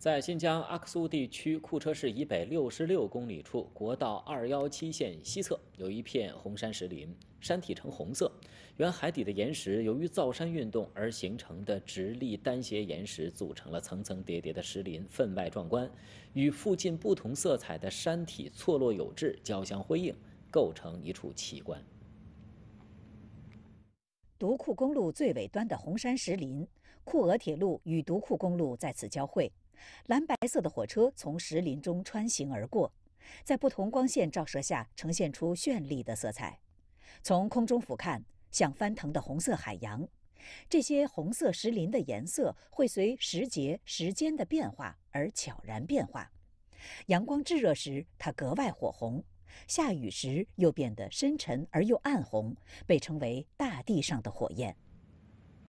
在新疆阿克苏地区库车市以北66公里处，国道217线西侧有一片红山石林，山体呈红色，原海底的岩石由于造山运动而形成的直立单斜岩石，组成了层层叠叠的石林，分外壮观，与附近不同色彩的山体错落有致，交相辉映，构成一处奇观。独库公路最尾端的红山石林，库额铁路与独库公路在此交汇。蓝白色的火车从石林中穿行而过，在不同光线照射下呈现出绚丽的色彩。从空中俯瞰，像翻腾的红色海洋。这些红色石林的颜色会随时节、时间的变化而悄然变化。阳光炙热时，它格外火红；下雨时，又变得深沉而又暗红，被称为“大地上的火焰”。